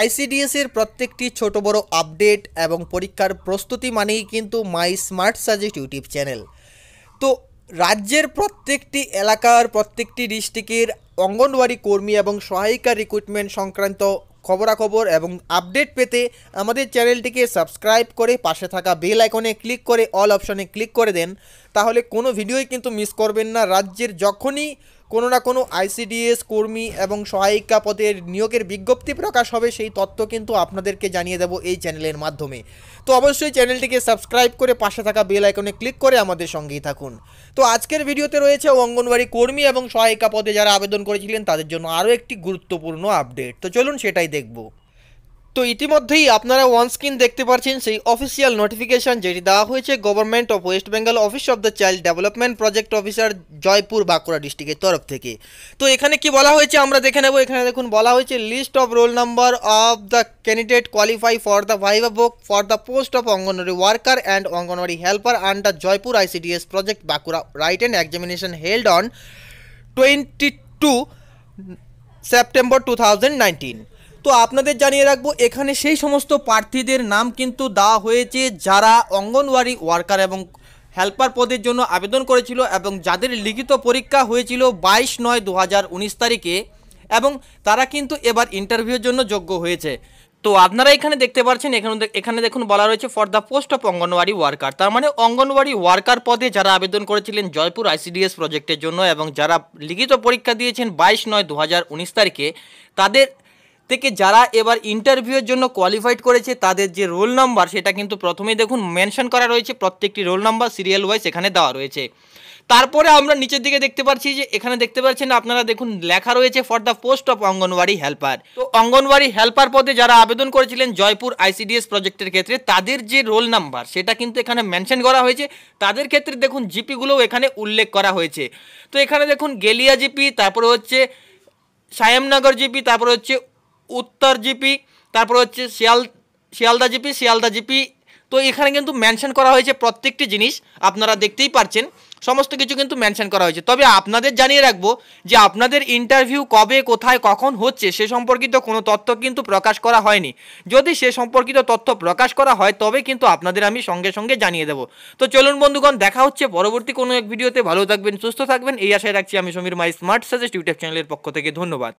ICDS এর প্রত্যেকটি ছোট বড় আপডেট এবং পরীক্ষার প্রস্তুতি মানেই কিন্তু My Smart Suggest YouTube channel তো রাজ্যের প্রত্যেকটি এলাকার প্রত্যেকটি ডিস্ট্রিক্টের অঙ্গনওয়াড়ি কর্মী এবং সহায়িকা রিক্রুটমেন্ট সংক্রান্ত খবরাখবর এবং আপডেট পেতে আমাদের চ্যানেলটিকে সাবস্ক্রাইব করে পাশে থাকা বেল আইকনে ক্লিক করে অল অপশনে ক্লিক করে দেন তাহলে কোনো ভিডিওই কিন্তু মিস করবেন না রাজ্যের যখনই কোনো না কোনো আইসিডিএস কর্মী এবং সহায়িকা পদের নিয়োগের বিজ্ঞপ্তি প্রকাশ হবে সেই তথ্য কিন্তু আপনাদেরকে জানিয়ে দেব এই চ্যানেলের মাধ্যমে তো অবশ্যই চ্যানেলটিকে সাবস্ক্রাইব করে পাশে থাকা বেল আইকনে ক্লিক করে আমাদের সঙ্গেই থাকুন তো আজকের ভিডিওতে রয়েছে অঙ্গনওয়াড়ি কর্মী এবং সহায়িকা পদে যারা আবেদন করেছিলেন তাদের জন্য আরও একটি গুরুত্বপূর্ণ আপডেট তো চলুন সেটাই দেখবো তো ইতিমধ্যেই আপনারা ওয়ান স্ক্রিন দেখতে পাচ্ছেন সেই অফিসিয়াল নোটিফিকেশন যেটি দেওয়া হয়েছে government of West Bengal office of the child development project officer Jaipur Bankura ডিস্ট্রিক্টের তরফ থেকে তো এখানে কি বলা হয়েছে আমরা দেখে নেব এখানে দেখুন বলা হয়েছে list of roll number of the candidate qualify for the viva book for the post of anganwadi worker and anganwadi helper under Jaipur ICDS project Bankura right and examination held on twenty two September two thousand nineteen তো আপনাদের জানিয়ে রাখবো এখানে সেই সমস্ত প্রার্থীদের নাম কিন্তু দেওয়া হয়েছে যারা অঙ্গনওয়াড়ি ওয়ার্কার এবং হেল্পার পদের জন্য আবেদন করেছিল এবং যাদের লিখিত পরীক্ষা হয়েছিল বাইশ নয় দু তারিখে এবং তারা কিন্তু এবার ইন্টারভিউর জন্য যোগ্য হয়েছে তো আপনারা এখানে দেখতে পাচ্ছেন এখানে এখানে দেখুন বলা রয়েছে for the post of anganwadi worker তার মানে অঙ্গনওয়াড়ি ওয়ার্কার পদে যারা আবেদন করেছিলেন জয়পুর আইসিডিএস প্রজেক্টের জন্য এবং যারা লিখিত পরীক্ষা দিয়েছেন বাইশ নয় দু তারিখে তাদের থেকে যারা এবার ইন্টারভিউয়ের জন্য কোয়ালিফাইড করেছে তাদের যে রোল নাম্বার সেটা কিন্তু প্রথমেই দেখুন মেনশন করা রয়েছে প্রত্যেকটি রোল নাম্বার সিরিয়াল ওয়াইজ এখানে দেওয়া রয়েছে তারপরে আমরা নিচের দিকে দেখতে পাচ্ছি যে এখানে দেখতে পাচ্ছেন আপনারা দেখুন লেখা রয়েছে for the post of anganwadi helper তো অঙ্গনওয়াড়ি হেল্পার পদে যারা আবেদন করেছিলেন জয়পুর আইসিডিএস প্রজেক্টের ক্ষেত্রে তাদের যে রোল নাম্বার সেটা কিন্তু এখানে মেনশন করা হয়েছে তাদের ক্ষেত্রে দেখুন জিপিগুলোও এখানে উল্লেখ করা হয়েছে তো এখানে দেখুন গেলিয়া জিপি তারপরে হচ্ছে সায়ামনগর জিপি তারপরে হচ্ছে উত্তর জিপি তারপর হচ্ছে শিয়াল শিয়ালদা জিপি শিয়ালদা জিপি তো এখানে কিন্তু মেনশন করা হয়েছে প্রত্যেকটি জিনিস আপনারা দেখতেই পারছেন সমস্ত কিছু কিন্তু মেনশন করা হয়েছে তবে আপনাদের জানিয়ে রাখবো যে আপনাদের ইন্টারভিউ কবে কোথায় কখন হচ্ছে সে সম্পর্কিত কোনো তথ্য কিন্তু প্রকাশ করা হয়নি যদি সে সম্পর্কিত তথ্য প্রকাশ করা হয় তবে কিন্তু আপনাদের আমি সঙ্গে সঙ্গে জানিয়ে দেবো তো চলুন বন্ধুগণ দেখা হচ্ছে পরবর্তী কোনো এক ভিডিওতে ভালো থাকবেন সুস্থ থাকবেন এই আশায় রাখছি আমি Samir My Smart Suggest YouTube চ্যানেলের পক্ষ থেকে ধন্যবাদ